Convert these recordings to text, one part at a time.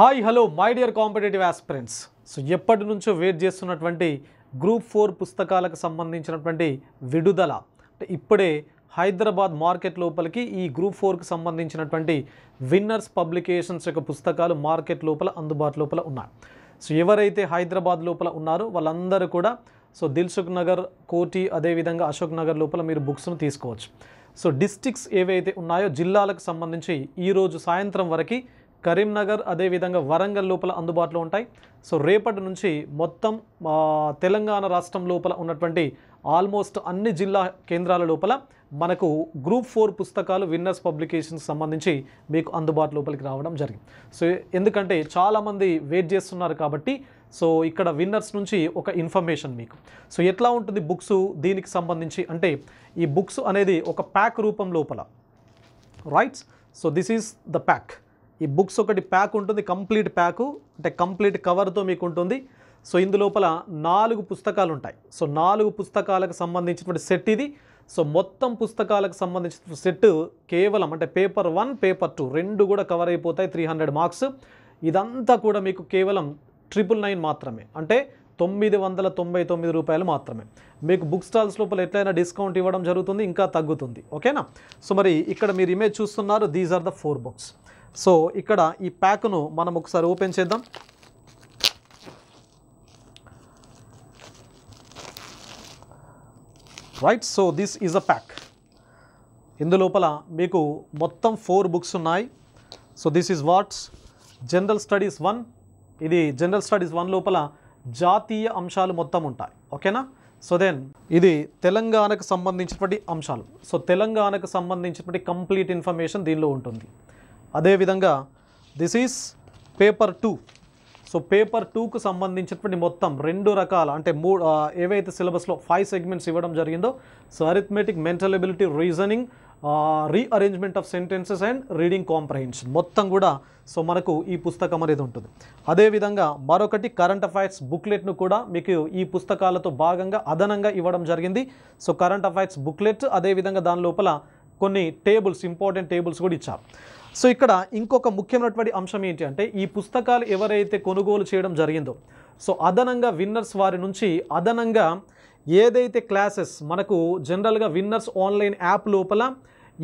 hi hello my dear competitive aspirants so ఎప్పటి నుంచో wait చేస్తున్నటువంటి గ్రూప్ ఫోర్ పుస్తకాలకు సంబంధించినటువంటి విడుదల ఇప్పుడే హైదరాబాద్ మార్కెట్ లోపలికి ఈ గ్రూప్ ఫోర్కి సంబంధించినటువంటి విన్నర్స్ పబ్లికేషన్స్ యొక్క పుస్తకాలు మార్కెట్ లోపల అందుబాటు లోపల ఉన్నాయి సో ఎవరైతే హైదరాబాద్ లోపల ఉన్నారో వాళ్ళందరూ కూడా సో దిల్సుఖ్ నగర్ కోటి అదేవిధంగా అశోక్ నగర్ లోపల మీరు బుక్స్ను తీసుకోవచ్చు సో డిస్టిక్స్ ఏవైతే ఉన్నాయో జిల్లాలకు సంబంధించి ఈరోజు సాయంత్రం వరకు కరీంనగర్ అదేవిధంగా వరంగల్ లోపల అందుబాటులో ఉంటాయి సో రేపటి నుంచి మొత్తం తెలంగాణ రాష్ట్రం లోపల ఉన్నటువంటి ఆల్మోస్ట్ అన్ని జిల్లా కేంద్రాల లోపల మనకు గ్రూప్ ఫోర్ పుస్తకాలు విన్నర్స్ పబ్లికేషన్స్ సంబంధించి మీకు అందుబాటు లోపలికి రావడం జరిగింది సో ఎందుకంటే చాలామంది వెయిట్ చేస్తున్నారు కాబట్టి సో ఇక్కడ విన్నర్స్ నుంచి ఒక ఇన్ఫర్మేషన్ మీకు సో ఎట్లా ఉంటుంది బుక్స్ దీనికి సంబంధించి అంటే ఈ బుక్స్ అనేది ఒక ప్యాక్ రూపం లోపల rights so this is the pack ఈ బుక్స్ ఒకటి ప్యాక్ ఉంటుంది కంప్లీట్ ప్యాకు అంటే కంప్లీట్ కవర్తో మీకు ఉంటుంది సో ఇందులోపల నాలుగు పుస్తకాలు ఉంటాయి సో నాలుగు పుస్తకాలకు సంబంధించినటువంటి సెట్ ఇది సో మొత్తం పుస్తకాలకు సంబంధించిన సెట్ కేవలం అంటే పేపర్ వన్ పేపర్ టూ రెండు కూడా కవర్ అయిపోతాయి త్రీ హండ్రెడ్ మార్క్స్ ఇదంతా కూడా మీకు కేవలం ట్రిపుల్ నైన్ మాత్రమే అంటే తొమ్మిది వందల తొంభై తొమ్మిది రూపాయలు మాత్రమే మీకు బుక్ స్టాల్స్ లోపల ఎట్లయినా డిస్కౌంట్ ఇవ్వడం జరుగుతుంది ఇంకా తగ్గుతుంది ఓకేనా సో మరి ఇక్కడ మీరు ఇమేజ్ చూస్తున్నారు these are the four books so ఇక్కడ ఈ ప్యాక్ను మనం ఒకసారి ఓపెన్ చేద్దాం right so this is a pack ఇందులోపల మీకు మొత్తం ఫోర్ బుక్స్ ఉన్నాయి so this is what's general studies one ఇది జనరల్ స్టడీస్ వన్ లోపల జాతీయ అంశాలు మొత్తం ఉంటాయి ఓకేనా సో దెన్ ఇది తెలంగాణకు సంబంధించినటువంటి అంశాలు సో తెలంగాణకు సంబంధించినటువంటి కంప్లీట్ ఇన్ఫర్మేషన్ దీనిలో ఉంటుంది అదేవిధంగా this is paper two so paper టూకు సంబంధించినటువంటి మొత్తం రెండు రకాల అంటే మూడు ఏవైతే సిలబస్లో ఫైవ్ సెగ్మెంట్స్ ఇవ్వడం జరిగిందో so arithmetic mental ability reasoning rearrangement of sentences and reading comprehension మొత్తం కూడా సో మనకు ఈ పుస్తకం అనేది ఉంటుంది అదేవిధంగా మరొకటి కరెంట్ అఫైర్స్ బుక్లెట్ను కూడా మీకు ఈ పుస్తకాలతో భాగంగా అదనంగా ఇవ్వడం జరిగింది సో కరెంట్ అఫైర్స్ బుక్లెట్ అదేవిధంగా దాని లోపల కొన్ని టేబుల్స్ ఇంపార్టెంట్ టేబుల్స్ కూడా ఇచ్చారు సో ఇక్కడ ఇంకొక ముఖ్యమైనటువంటి అంశం ఏంటి అంటే ఈ పుస్తకాలు ఎవరైతే కొనుగోలు చేయడం జరిగిందో సో అదనంగా విన్నర్స్ వారి నుంచి అదనంగా ఏదైతే క్లాసెస్ మనకు జనరల్గా విన్నర్స్ ఆన్లైన్ యాప్ లోపల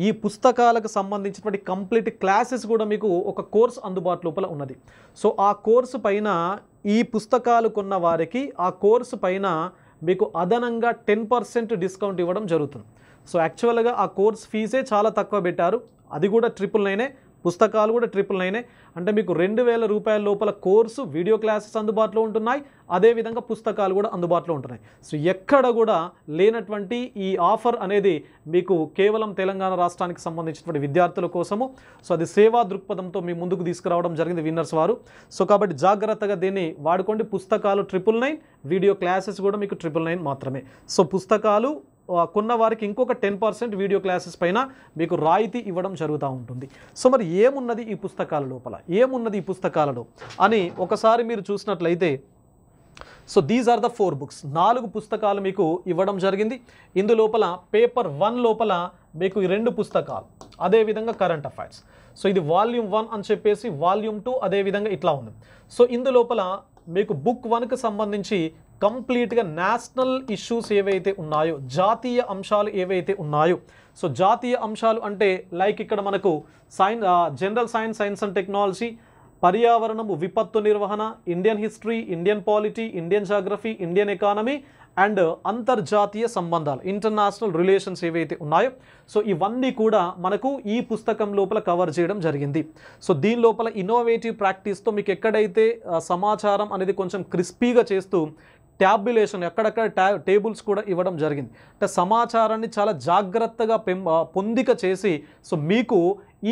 ఈ పుస్తకాలకు సంబంధించినటువంటి కంప్లీట్ క్లాసెస్ కూడా మీకు ఒక కోర్స్ అందుబాటు లోపల ఉన్నది సో ఆ కోర్సు పైన ఈ పుస్తకాలు కొన్న వారికి ఆ కోర్సు పైన మీకు అదనంగా టెన్ పర్సెంట్ డిస్కౌంట్ ఇవ్వడం జరుగుతుంది సో యాక్చువల్గా ఆ కోర్స్ ఫీజే చాలా తక్కువ పెట్టారు అది కూడా ట్రిపుల్ నైనే పుస్తకాలు కూడా ట్రిపుల్ నైనే అంటే మీకు రెండు వేల రూపాయల లోపల కోర్సు వీడియో క్లాసెస్ అందుబాటులో ఉంటున్నాయి అదేవిధంగా పుస్తకాలు కూడా అందుబాటులో ఉంటున్నాయి సో ఎక్కడ కూడా లేనటువంటి ఈ ఆఫర్ అనేది మీకు కేవలం తెలంగాణ రాష్ట్రానికి సంబంధించినటువంటి విద్యార్థుల కోసము సో అది సేవా దృక్పథంతో మీ ముందుకు తీసుకురావడం జరిగింది విన్నర్స్ వారు సో కాబట్టి జాగ్రత్తగా దీన్ని వాడుకోండి పుస్తకాలు ట్రిపుల్ నైన్ వీడియో క్లాసెస్ కూడా మీకు ట్రిపుల్ నైన్ మాత్రమే సో పుస్తకాలు కొన్న వారికి ఇంకొక టెన్ పర్సెంట్ వీడియో క్లాసెస్ పైన మీకు రాయితీ ఇవ్వడం జరుగుతూ ఉంటుంది సో మరి ఏమున్నది ఈ పుస్తకాల లోపల ఏమున్నది ఈ పుస్తకాలలో అని ఒకసారి మీరు చూసినట్లయితే so these are the four books నాలుగు పుస్తకాలు మీకు ఇవ్వడం జరిగింది ఇందు లోపల పేపర్ వన్ లోపల మీకు ఈ రెండు పుస్తకాలు అదేవిధంగా కరెంట్ అఫైర్స్ సో ఇది వాల్యూమ్ వన్ అని చెప్పేసి వాల్యూమ్ టూ అదేవిధంగా ఇట్లా ఉంది సో ఇందు లోపల మీకు బుక్ వన్కు సంబంధించి కంప్లీట్గా నేషనల్ ఇష్యూస్ ఏవైతే ఉన్నాయో జాతీయ అంశాలు ఏవైతే ఉన్నాయో సో జాతీయ అంశాలు అంటే లైక్ ఇక్కడ మనకు science general science science and technology పర్యావరణము విపత్తు నిర్వహణ Indian history Indian polity Indian geography Indian economy and అంతర్జాతీయ సంబంధాలు ఇంటర్నేషనల్ రిలేషన్స్ ఏవైతే ఉన్నాయో సో ఇవన్నీ కూడా మనకు ఈ పుస్తకం లోపల కవర్ చేయడం జరిగింది సో దీని లోపల ఇన్నోవేటివ్ ప్రాక్టీస్తో మీకు ఎక్కడైతే సమాచారం అనేది కొంచెం క్రిస్పీగా చేస్తూ ట్యాబ్యులేషన్ ఎక్కడెక్కడ ట్యా టేబుల్స్ కూడా ఇవ్వడం జరిగింది అంటే సమాచారాన్ని చాలా జాగ్రత్తగా పెం పొందిక చేసి సో మీకు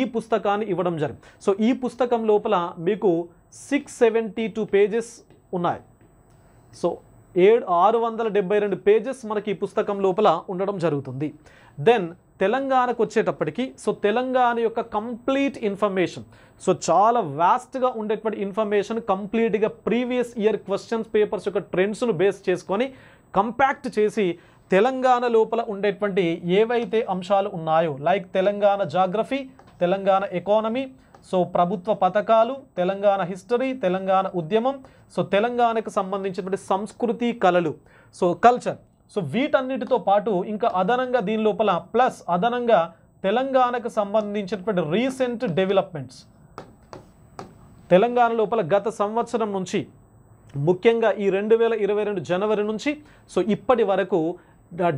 ఈ పుస్తకాన్ని ఇవ్వడం జరిగింది సో ఈ పుస్తకం లోపల మీకు సిక్స్ సెవెంటీ టూ పేజెస్ ఉన్నాయి సో ఏడు ఆరు వందల డెబ్బై రెండు పేజెస్ మనకి ఈ పుస్తకం లోపల ఉండడం జరుగుతుంది దెన్ తెలంగాణకు వచ్చేటప్పటికి సో తెలంగాణ యొక్క కంప్లీట్ ఇన్ఫర్మేషన్ సో చాలా వ్యాస్ట్గా ఉండేటువంటి ఇన్ఫర్మేషన్ కంప్లీట్గా ప్రీవియస్ ఇయర్ క్వశ్చన్స్ పేపర్స్ యొక్క ట్రెండ్స్ను బేస్ చేసుకొని కంపాక్ట్ చేసి తెలంగాణ లోపల ఉండేటువంటి ఏవైతే అంశాలు ఉన్నాయో like Telangana geography Telangana economy so ప్రభుత్వ పథకాలు తెలంగాణ హిస్టరీ తెలంగాణ ఉద్యమం సో తెలంగాణకు సంబంధించినటువంటి సంస్కృతి కళలు సో కల్చర్ సో వీటన్నిటితో పాటు ఇంకా అదనంగా దీని లోపల ప్లస్ అదనంగా తెలంగాణకు సంబంధించినటువంటి రీసెంట్ డెవలప్మెంట్స్ తెలంగాణ లోపల గత సంవత్సరం నుంచి ముఖ్యంగా ఈ రెండు వేల ఇరవై రెండు జనవరి నుంచి సో ఇప్పటి వరకు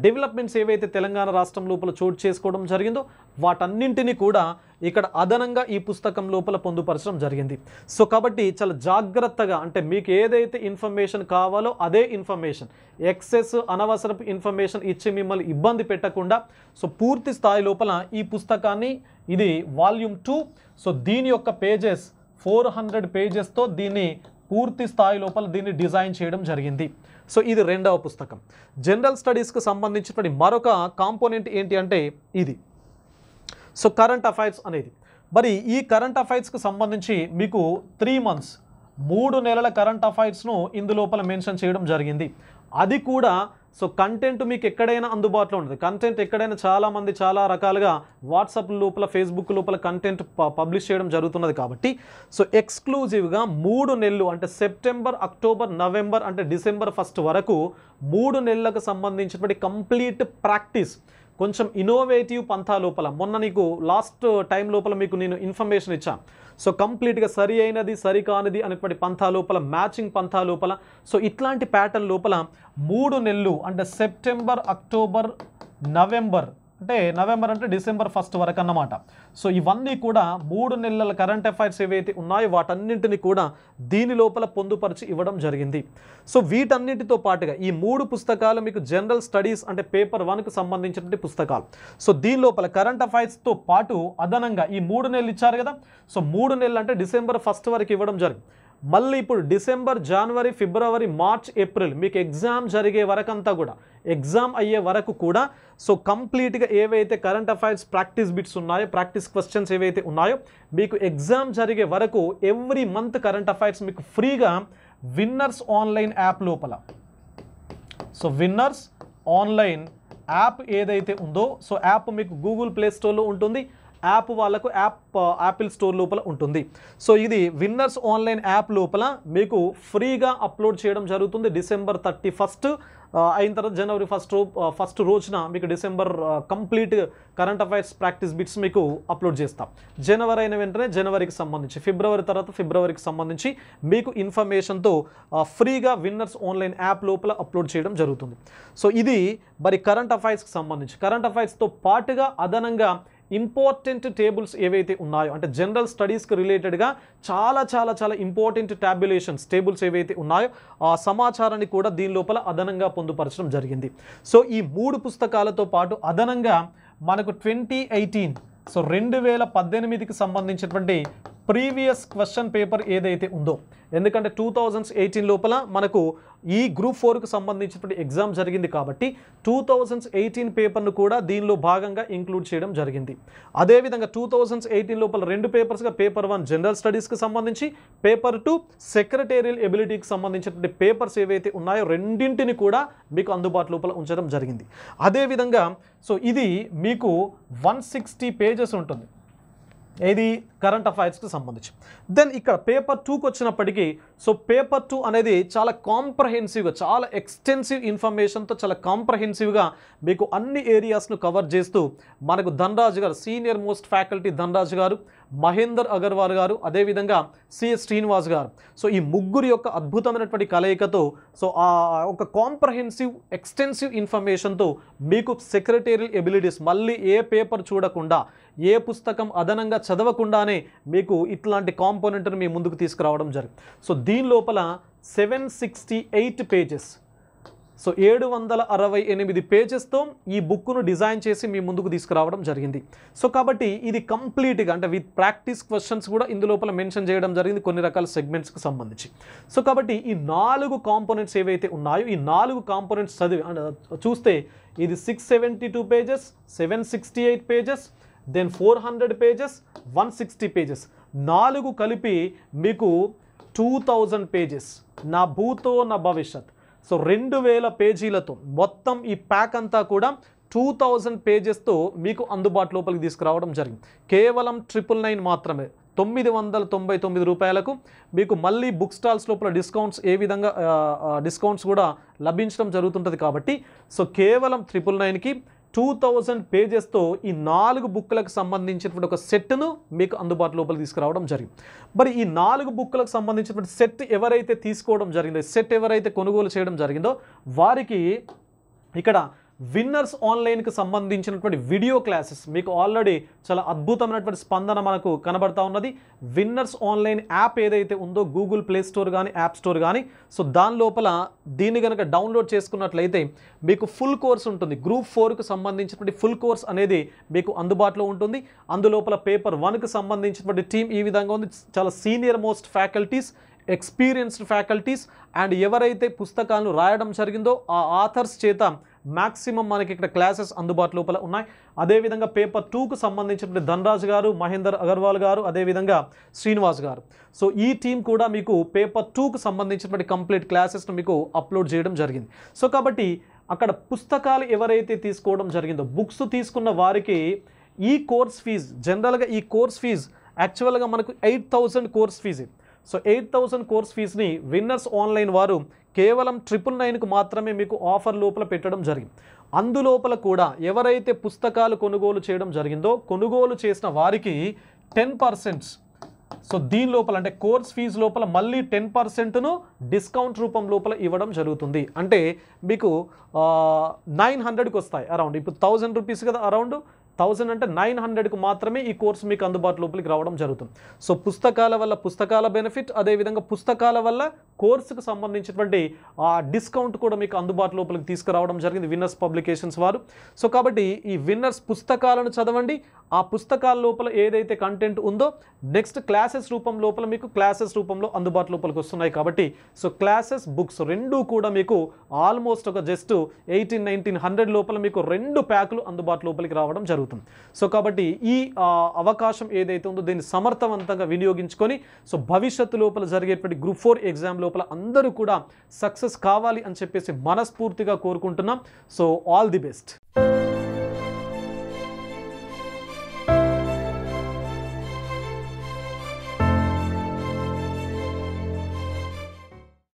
డెవలప్మెంట్స్ ఏవైతే తెలంగాణ రాష్ట్రం లోపల చోటు చేసుకోవడం జరిగిందో వాటన్నింటినీ కూడా ఇక్కడ అదనంగా ఈ పుస్తకం లోపల పొందుపరచడం జరిగింది సో కాబట్టి చాలా జాగ్రత్తగా అంటే మీకు ఏదైతే ఇన్ఫర్మేషన్ కావాలో అదే ఇన్ఫర్మేషన్ ఎక్సెస్ అనవసరపు ఇన్ఫర్మేషన్ ఇచ్చి మిమ్మల్ని ఇబ్బంది పెట్టకుండా సో పూర్తి స్థాయి లోపల ఈ పుస్తకాన్ని ఇది వాల్యూమ్ టూ సో దీని యొక్క పేజెస్ ఫోర్ హండ్రెడ్ పేజెస్తో దీన్ని పూర్తి స్థాయి లోపల దీన్ని డిజైన్ చేయడం జరిగింది సో ఇది రెండవ పుస్తకం జనరల్ స్టడీస్కి సంబంధించినటువంటి మరొక కాంపోనెంట్ ఏంటి అంటే ఇది సో కరెంట్ అఫైర్స్ అనేది మరి ఈ కరెంట్ అఫైర్స్కి సంబంధించి మీకు త్రీ మంత్స్ మూడు నెలల కరెంట్ అఫైర్స్ను ఇందులోపల మెన్షన్ చేయడం జరిగింది అది కూడా సో కంటెంట్ మీకు ఎక్కడైనా అందుబాటులో ఉంటుంది కంటెంట్ ఎక్కడైనా చాలామంది చాలా రకాలుగా వాట్సాప్ లోపల ఫేస్బుక్ లోపల కంటెంట్ పబ్లిష్ చేయడం జరుగుతున్నది కాబట్టి సో ఎక్స్క్లూజివ్గా మూడు నెలలు అంటే సెప్టెంబర్ అక్టోబర్ నవంబర్ అంటే డిసెంబర్ ఫస్ట్ వరకు మూడు నెలలకు సంబంధించినటువంటి కంప్లీట్ ప్రాక్టీస్ కొంచెం ఇన్నోవేటివ్ పంథా లోపల మొన్న నీకు లాస్ట్ టైం లోపల మీకు నేను ఇన్ఫర్మేషన్ ఇచ్చాను సో కంప్లీట్గా సరి అయినది సరి కానిది అనేటువంటి పంథా లోపల మ్యాచింగ్ పంథా లోపల సో ఇట్లాంటి ప్యాటర్న్ లోపల మూడు నెలలు అంటే సెప్టెంబర్ అక్టోబర్ నవంబర్ అంటే నవంబర్ అంటే డిసెంబర్ ఫస్ట్ వరకు అన్నమాట సో ఇవన్నీ కూడా మూడు నెలల కరెంట్ అఫైర్స్ ఏవైతే ఉన్నాయో వాటన్నింటినీ కూడా దీని లోపల పొందుపరిచి ఇవ్వడం జరిగింది సో వీటన్నిటితో పాటుగా ఈ మూడు పుస్తకాలు మీకు జనరల్ స్టడీస్ అంటే పేపర్ వన్కి సంబంధించినటువంటి పుస్తకాలు సో దీని లోపల కరెంట్ అఫైర్స్తో పాటు అదనంగా ఈ మూడు నెలలు ఇచ్చారు కదా సో మూడు నెలలు అంటే డిసెంబర్ ఫస్ట్ వరకు ఇవ్వడం జరిగింది మళ్ళీ ఇప్పుడు డిసెంబర్ జనవరి ఫిబ్రవరి మార్చ్ ఏప్రిల్ మీకు ఎగ్జామ్ జరిగే వరకంతా కూడా ఎగ్జామ్ అయ్యే వరకు కూడా సో కంప్లీట్గా ఏవైతే కరెంట్ అఫైర్స్ ప్రాక్టీస్ బిట్స్ ఉన్నాయో ప్రాక్టీస్ క్వశ్చన్స్ ఏవైతే ఉన్నాయో మీకు ఎగ్జామ్ జరిగే వరకు ఎవ్రీ మంత్ కరెంట్ అఫైర్స్ మీకు ఫ్రీగా విన్నర్స్ ఆన్లైన్ యాప్ లోపల సో విన్నర్స్ ఆన్లైన్ యాప్ ఏదైతే ఉందో సో యాప్ మీకు గూగుల్ ప్లే స్టోర్లో ఉంటుంది యాప్ వాళ్ళకు యాప్ యాపిల్ స్టోర్ లోపల ఉంటుంది సో ఇది విన్నర్స్ ఆన్లైన్ యాప్ లోపల మీకు ఫ్రీగా అప్లోడ్ చేయడం జరుగుతుంది డిసెంబర్ థర్టీ ఫస్ట్ అయిన తర్వాత జనవరి ఫస్ట్ ఫస్ట్ రోజున మీకు December complete current affairs practice bits మీకు అప్లోడ్ చేస్తాం జనవరి అయిన వెంటనే జనవరికి సంబంధించి ఫిబ్రవరి తర్వాత ఫిబ్రవరికి సంబంధించి మీకు ఇన్ఫర్మేషన్తో ఫ్రీగా విన్నర్స్ ఆన్లైన్ యాప్ లోపల అప్లోడ్ చేయడం జరుగుతుంది సో ఇది మరి కరెంట్ అఫైర్స్కి సంబంధించి కరెంట్ అఫైర్స్తో పాటుగా అదనంగా ఇంపార్టెంట్ టేబుల్స్ ఏవైతే ఉన్నాయో అంటే జనరల్ స్టడీస్కి రిలేటెడ్గా చాలా చాలా చాలా ఇంపార్టెంట్ ట్యాబ్యులేషన్స్ టేబుల్స్ ఏవైతే ఉన్నాయో ఆ సమాచారాన్ని కూడా దీని లోపల అదనంగా పొందుపరచడం జరిగింది సో ఈ మూడు పుస్తకాలతో పాటు అదనంగా మనకు ట్వంటీ ఎయిటీన్ సో రెండు వేల పద్దెనిమిదికి సంబంధించినటువంటి ప్రీవియస్ క్వశ్చన్ పేపర్ ఏదైతే ఉందో ఎందుకంటే టూ థౌజండ్స్ ఎయిటీన్ లోపల మనకు ఈ గ్రూప్ ఫోర్కు సంబంధించినటువంటి ఎగ్జామ్ జరిగింది కాబట్టి టూ థౌజండ్స్ ఎయిటీన్ పేపర్ను కూడా దీనిలో భాగంగా ఇంక్లూడ్ చేయడం జరిగింది అదేవిధంగా టూ థౌజండ్స్ ఎయిటీన్ లోపల రెండు పేపర్స్గా పేపర్ వన్ జనరల్ స్టడీస్కి సంబంధించి పేపర్ టూ సెక్రటేరియల్ ఎబిలిటీకి సంబంధించినటువంటి పేపర్స్ ఏవైతే ఉన్నాయో రెండింటిని కూడా మీకు అందుబాటు లోపల ఉంచడం జరిగింది అదేవిధంగా సో ఇది మీకు వన్ సిక్స్టీ పేజెస్ ఉంటుంది ఏది కరెంట్ అఫైర్స్కి సంబంధించి దెన్ ఇక్కడ పేపర్ టూకి వచ్చినప్పటికీ సో పేపర్ టూ అనేది చాలా కాంప్రహెన్సివ్గా చాలా ఎక్స్టెన్సివ్ ఇన్ఫర్మేషన్తో చాలా కాంప్రహెన్సివ్గా మీకు అన్ని ఏరియాస్ను కవర్ చేస్తూ మనకు ధనరాజు గారు సీనియర్ మోస్ట్ ఫ్యాకల్టీ ధనరాజు గారు మహేందర్ అగర్వాల్ గారు అదేవిధంగా సిఎస్ శ్రీనివాస్ గారు సో ఈ ముగ్గురు యొక్క అద్భుతమైనటువంటి కలయికతో సో ఆ ఒక కాంప్రహెన్సివ్ ఎక్స్టెన్సివ్ ఇన్ఫర్మేషన్తో మీకు సెక్రటేరియల్ ఎబిలిటీస్ మళ్ళీ ఏ పేపర్ చూడకుండా ఏ పుస్తకం అదనంగా చదవకుండా వల్లనే మీకు ఇట్లాంటి కాంపోనెంట్ని మీ ముందుకు తీసుకురావడం జరిగింది సో దీని లోపల seven sixty eight pages so ఏడు వందల అరవై ఎనిమిది పేజెస్తో ఈ బుక్ను డిజైన్ చేసి మీ ముందుకు తీసుకురావడం జరిగింది సో కాబట్టి ఇది కంప్లీట్గా అంటే విత్ ప్రాక్టీస్ క్వశ్చన్స్ కూడా ఇందులోపల మెన్షన్ చేయడం జరిగింది కొన్ని రకాల సెగ్మెంట్స్కి సంబంధించి సో కాబట్టి ఈ నాలుగు కాంపోనెంట్స్ ఏవైతే ఉన్నాయో ఈ నాలుగు కాంపోనెంట్స్ చదివి చూస్తే ఇది six seventy two pages seven sixty eight pages then four hundred pages one sixty pages నాలుగు కలిపి మీకు టూ థౌజండ్ పేజెస్ నా భూతో నా భవిష్యత్ సో రెండు వేల పేజీలతో మొత్తం ఈ ప్యాక్ అంతా కూడా టూ థౌజండ్ పేజెస్తో మీకు అందుబాటు లోపలికి తీసుకురావడం జరిగింది కేవలం ట్రిపుల్ నైన్ మాత్రమే తొమ్మిది వందల తొంభై తొమ్మిది రూపాయలకు మీకు మళ్ళీ బుక్ స్టాల్స్ లోపల డిస్కౌంట్స్ ఏ విధంగా డిస్కౌంట్స్ కూడా లభించడం జరుగుతుంటుంది కాబట్టి సో కేవలం ట్రిపుల్ నైన్కి టూ థౌజండ్ పేజెస్తో ఈ నాలుగు బుక్లకు సంబంధించినటువంటి ఒక సెట్ను మీకు అందుబాటులో లోపల తీసుకురావడం జరిగింది మరి ఈ నాలుగు బుక్లకు సంబంధించినటువంటి సెట్ ఎవరైతే తీసుకోవడం జరిగిందో సెట్ ఎవరైతే కొనుగోలు చేయడం జరిగిందో వారికి ఇక్కడ విన్నర్స్ ఆన్లైన్కి సంబంధించినటువంటి వీడియో క్లాసెస్ మీకు ఆల్రెడీ చాలా అద్భుతమైనటువంటి స్పందన మనకు కనబడతా ఉన్నది విన్నర్స్ ఆన్లైన్ యాప్ ఏదైతే ఉందో గూగుల్ ప్లే స్టోర్ కానీ యాప్ స్టోర్ కానీ సో దాని లోపల దీన్ని కనుక డౌన్లోడ్ చేసుకున్నట్లయితే మీకు ఫుల్ కోర్స్ ఉంటుంది గ్రూప్ ఫోర్కు సంబంధించినటువంటి ఫుల్ కోర్స్ అనేది మీకు అందుబాటులో ఉంటుంది అందులోపల పేపర్ వన్కి సంబంధించినటువంటి టీం ఈ విధంగా ఉంది చాలా senior most faculties experienced faculties and ఎవరైతే పుస్తకాలను రాయడం జరిగిందో ఆ ఆథర్స్ చేత మ్యాక్సిమం మనకి ఇక్కడ క్లాసెస్ అందుబాటు లోపల ఉన్నాయి అదేవిధంగా పేపర్ టూకు సంబంధించినటువంటి ధనరాజ్ గారు మహేందర్ అగర్వాల్ గారు అదేవిధంగా శ్రీనివాస్ గారు సో ఈ టీం కూడా మీకు పేపర్ టూకు సంబంధించినటువంటి కంప్లీట్ క్లాసెస్ను మీకు అప్లోడ్ చేయడం జరిగింది సో కాబట్టి అక్కడ పుస్తకాలు ఎవరైతే తీసుకోవడం జరిగిందో బుక్స్ తీసుకున్న వారికి ఈ కోర్స్ ఫీజు జనరల్గా ఈ కోర్స్ ఫీజు యాక్చువల్గా మనకు eight thousand course fees so eight thousand course ఫీజుని విన్నర్స్ ఆన్లైన్ వారు కేవలం ట్రిపుల్ నైన్కు మాత్రమే మీకు ఆఫర్ లోపల పెట్టడం జరిగింది అందులోపల కూడా ఎవరైతే పుస్తకాలు కొనుగోలు చేయడం జరిగిందో కొనుగోలు చేసిన వారికి టెన్ పర్సెంట్స్ సో దీని లోపల అంటే కోర్స్ ఫీజు లోపల మళ్ళీ టెన్ పర్సెంట్ను డిస్కౌంట్ రూపం లోపల ఇవ్వడం జరుగుతుంది అంటే మీకు నైన్ హండ్రెడ్కి వస్తాయి అరౌండ్ ఇప్పుడు థౌజండ్ రూపీస్ కదా అరౌండ్ థౌజండ్ అంటే నైన్ హండ్రెడ్కి మాత్రమే ఈ కోర్స్ మీకు అందుబాటులోపలికి రావడం జరుగుతుంది సో పుస్తకాల వల్ల పుస్తకాల బెనిఫిట్ అదేవిధంగా పుస్తకాల వల్ల కోర్సుకు సంబంధించినటువంటి ఆ డిస్కౌంట్ కూడా మీకు అందుబాటులో లోపలికి తీసుకురావడం జరిగింది విన్నర్స్ పబ్లికేషన్స్ వారు సో కాబట్టి ఈ విన్నర్స్ పుస్తకాలను చదవండి ఆ పుస్తకాల లోపల ఏదైతే కంటెంట్ ఉందో నెక్స్ట్ క్లాసెస్ రూపం లోపల మీకు క్లాసెస్ రూపంలో అందుబాటు లోపలికి వస్తున్నాయి కాబట్టి సో క్లాసెస్ బుక్స్ రెండూ కూడా మీకు ఆల్మోస్ట్ ఒక జస్ట్ ఎయిటీన్ నైన్టీన్ హండ్రెడ్ లోపల మీకు రెండు ప్యాకులు అందుబాటు లోపలికి రావడం జరుగుతుంది సో కాబట్టి ఈ అవకాశం ఏదైతే ఉందో దీన్ని సమర్థవంతంగా వినియోగించుకొని సో భవిష్యత్తు లోపల జరిగేటువంటి గ్రూప్ ఫోర్ ఎగ్జామ్లో లోపల అందరూ కూడా సక్సెస్ కావాలి అని చెప్పేసి మనస్ఫూర్తిగా కోరుకుంటున్నాం సో ఆల్ ది బెస్ట్